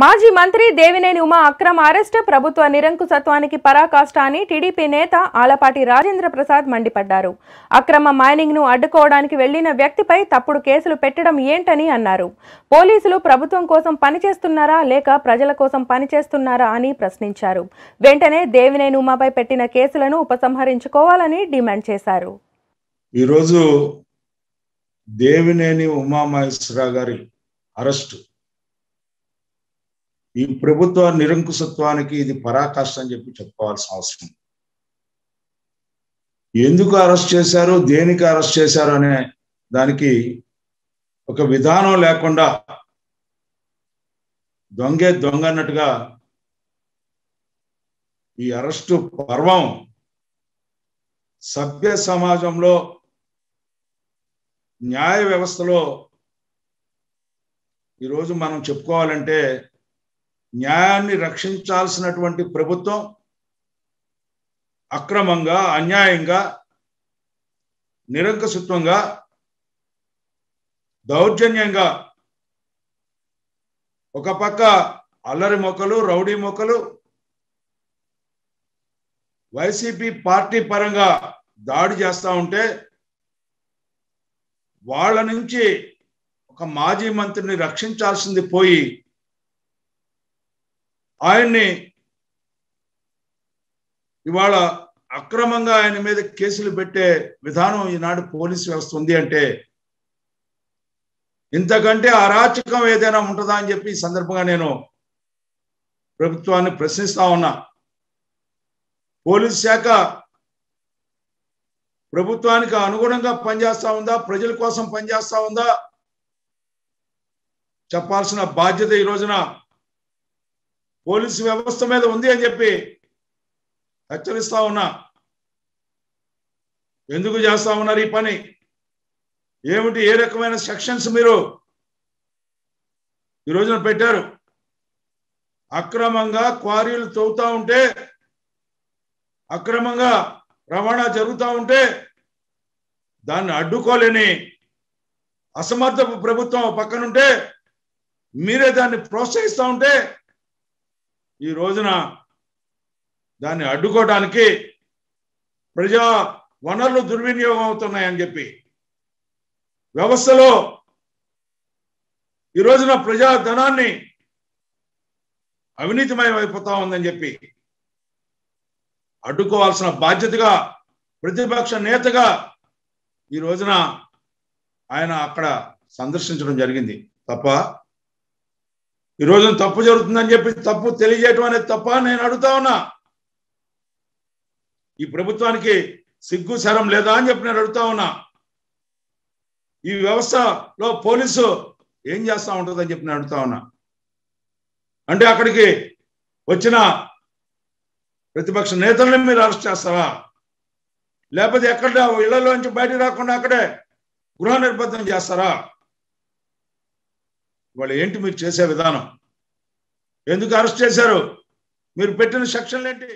మాజీ మంత్రి దేవినేని ఉమా అక్రమ అరెస్ట్ ప్రభుత్వ నిరంకుశత్వానికి పరాకాష్ట అని టీడీపీ నేత ఆలపాటి రాజేంద్ర ప్రసాద్ మండిపడ్డారు అక్రమ మైనింగ్ ను అడ్డుకోవడానికి వెళ్లిన వ్యక్తిపై తప్పుడు కేసులు పెట్టడం ఏంటని అన్నారు పోలీసులు ప్రభుత్వం కోసం పనిచేస్తున్నారా లేక ప్రజల కోసం పనిచేస్తున్నారా అని ప్రశ్నించారు వెంటనే దేవినేని ఉమాపై పెట్టిన కేసులను ఉపసంహరించుకోవాలని డిమాండ్ చేశారు ఈరోజు దేవినేని గారి అరెస్టు ఈ ప్రభుత్వ నిరంకుశత్వానికి ఇది పరాకాష్ట అని చెప్పి చెప్పుకోవాల్సిన అవసరం ఎందుకు అరెస్ట్ చేశారు దేనికి అరెస్ట్ చేశారు అనే దానికి ఒక విధానం లేకుండా దొంగే దొంగ అన్నట్టుగా ఈ అరెస్టు పర్వం సభ్య సమాజంలో న్యాయ వ్యవస్థలో ఈరోజు మనం చెప్పుకోవాలంటే న్యాయాన్ని రక్షించాల్సినటువంటి ప్రభుత్వం అక్రమంగా అన్యాయంగా నిరంకసిత్వంగా దౌర్జన్యంగా ఒక పక్క అల్లరి మొక్కలు రౌడీ మొక్కలు వైసీపీ పార్టీ పరంగా దాడి చేస్తూ ఉంటే వాళ్ళ నుంచి ఒక మాజీ మంత్రిని రక్షించాల్సింది పోయి ఆయన్ని ఇవాళ అక్రమంగా ఆయన మీద కేసులు పెట్టే విధానం ఈనాడు పోలీస్ వ్యవస్థ ఉంది అంటే ఇంతకంటే అరాచకం ఏదైనా ఉంటుందా అని చెప్పి ఈ సందర్భంగా నేను ప్రభుత్వాన్ని ప్రశ్నిస్తా ఉన్నా పోలీస్ శాఖ ప్రభుత్వానికి అనుగుణంగా పనిచేస్తా ఉందా ప్రజల కోసం పనిచేస్తా ఉందా చెప్పాల్సిన బాధ్యత ఈ రోజున పోలీసు వ్యవస్థ మీద ఉంది అని చెప్పి హెచ్చరిస్తా ఉన్నా ఎందుకు చేస్తా ఉన్నారు ఈ పని ఏమిటి ఏ రకమైన సెక్షన్స్ మీరు ఈ రోజున పెట్టారు అక్రమంగా క్వారీలు తవ్వుతా ఉంటే అక్రమంగా రవాణా జరుగుతూ ఉంటే దాన్ని అడ్డుకోలేని అసమర్థపు ప్రభుత్వం పక్కనుంటే మీరే దాన్ని ప్రోత్సహిస్తూ ఉంటే ఈ రోజున దాన్ని అడ్డుకోవడానికి ప్రజా వనరులు దుర్వినియోగం అవుతున్నాయని చెప్పి వ్యవస్థలో ఈ రోజున ప్రజా ధనాన్ని అవినీతిమయం అయిపోతా ఉందని చెప్పి అడ్డుకోవాల్సిన బాధ్యతగా ప్రతిపక్ష నేతగా ఈ రోజున ఆయన అక్కడ సందర్శించడం జరిగింది తప్ప ఈ రోజున తప్పు జరుగుతుందని చెప్పి తప్పు తెలియజేయటం అనేది తప్ప నేను అడుగుతా ఉన్నా ఈ ప్రభుత్వానికి సిగ్గు శరం లేదా అని చెప్పి నేను అడుగుతా ఉన్నా ఈ వ్యవస్థలో పోలీసు ఏం చేస్తా ఉంటుందని చెప్పి నేను అడుగుతా ఉన్నా అంటే అక్కడికి వచ్చిన ప్రతిపక్ష నేతల్ని మీరు అరెస్ట్ చేస్తారా లేకపోతే ఎక్కడ ఇళ్లలోంచి బయటకు రాకుండా అక్కడే గృహ నిర్బంధం చేస్తారా వాళ్ళు ఏంటి మీరు చేసే విధానం ఎందుకు అరెస్ట్ చేశారు మీరు పెట్టిన సెక్షన్లు ఏంటి